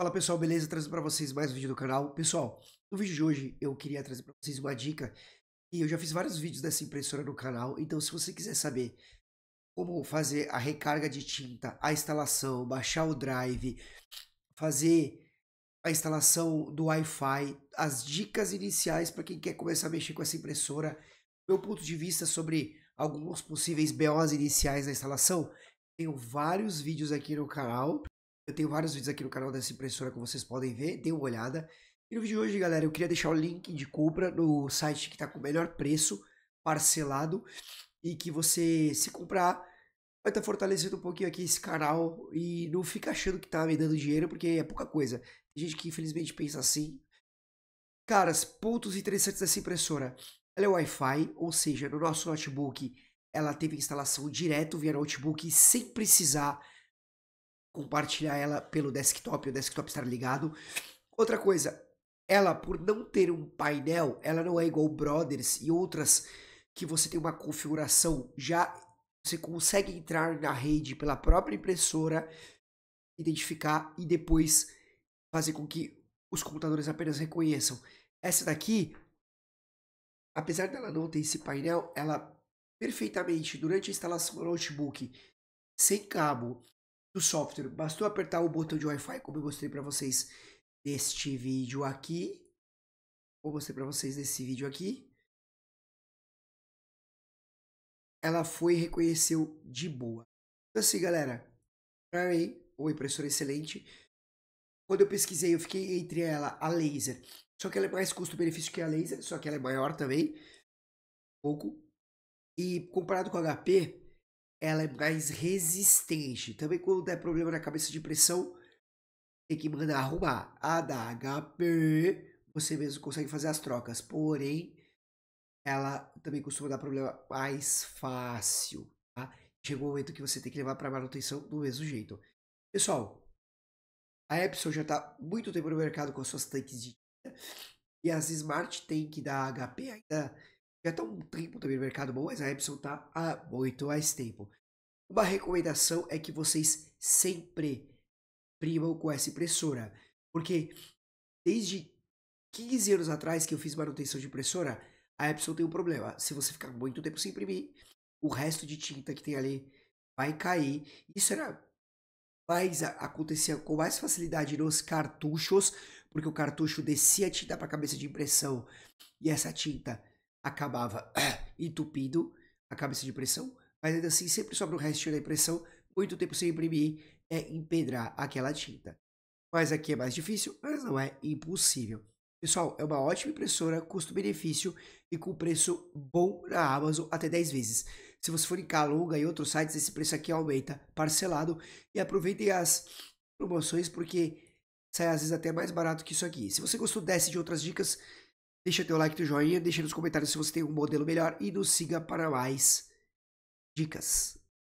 Fala pessoal, beleza? Trazendo para vocês mais um vídeo do canal. Pessoal, no vídeo de hoje eu queria trazer para vocês uma dica e eu já fiz vários vídeos dessa impressora no canal, então se você quiser saber como fazer a recarga de tinta, a instalação, baixar o drive, fazer a instalação do Wi-Fi, as dicas iniciais para quem quer começar a mexer com essa impressora, meu ponto de vista sobre alguns possíveis BOs iniciais na instalação, tenho vários vídeos aqui no canal eu tenho vários vídeos aqui no canal dessa impressora, que vocês podem ver, dê uma olhada. E no vídeo de hoje, galera, eu queria deixar o link de compra no site que está com o melhor preço, parcelado, e que você, se comprar, vai estar tá fortalecendo um pouquinho aqui esse canal e não fica achando que está me dando dinheiro, porque é pouca coisa. Tem gente que infelizmente pensa assim. Caras, pontos interessantes dessa impressora. Ela é Wi-Fi, ou seja, no nosso notebook ela teve instalação direto via notebook sem precisar compartilhar ela pelo desktop, o desktop estar ligado. Outra coisa, ela por não ter um painel, ela não é igual Brothers e outras que você tem uma configuração já você consegue entrar na rede pela própria impressora, identificar e depois fazer com que os computadores apenas reconheçam. Essa daqui, apesar dela não ter esse painel, ela perfeitamente durante a instalação do notebook sem cabo do software. Bastou apertar o botão de Wi-Fi, como eu mostrei para vocês neste vídeo aqui. Vou mostrar mostrei para vocês nesse vídeo aqui. Ela foi e reconheceu de boa. Então assim, galera, para mim, o impressora é excelente. Quando eu pesquisei, eu fiquei entre ela a laser. Só que ela é mais custo-benefício que a laser, só que ela é maior também. pouco. E comparado com a HP, ela é mais resistente. Também quando der problema na cabeça de pressão, tem que mandar arrumar. A da HP, você mesmo consegue fazer as trocas. Porém, ela também costuma dar problema mais fácil. Tá? Chega o momento que você tem que levar para manutenção do mesmo jeito. Pessoal, a Epson já está muito tempo no mercado com as suas tanques de e as Smart Tank da HP ainda já está um tempo também no mercado bom, mas a Epson está há muito mais tempo. Uma recomendação é que vocês sempre primam com essa impressora, porque desde 15 anos atrás que eu fiz manutenção de impressora, a Epson tem um problema. Se você ficar muito tempo sem imprimir, o resto de tinta que tem ali vai cair. Isso era mais acontecia com mais facilidade nos cartuchos, porque o cartucho descia a tinta para a cabeça de impressão e essa tinta acabava entupido a cabeça de pressão, mas ainda assim sempre sobra o resto da impressão, muito tempo sem imprimir é empedrar aquela tinta. Mas aqui é mais difícil, mas não é impossível. Pessoal, é uma ótima impressora, custo-benefício e com preço bom na Amazon até 10 vezes. Se você for em Calunga e outros sites, esse preço aqui aumenta parcelado e aproveitem as promoções porque sai às vezes até mais barato que isso aqui. Se você gostou dessa de outras dicas, Deixa teu like, teu joinha, deixa nos comentários se você tem um modelo melhor e nos siga para mais dicas.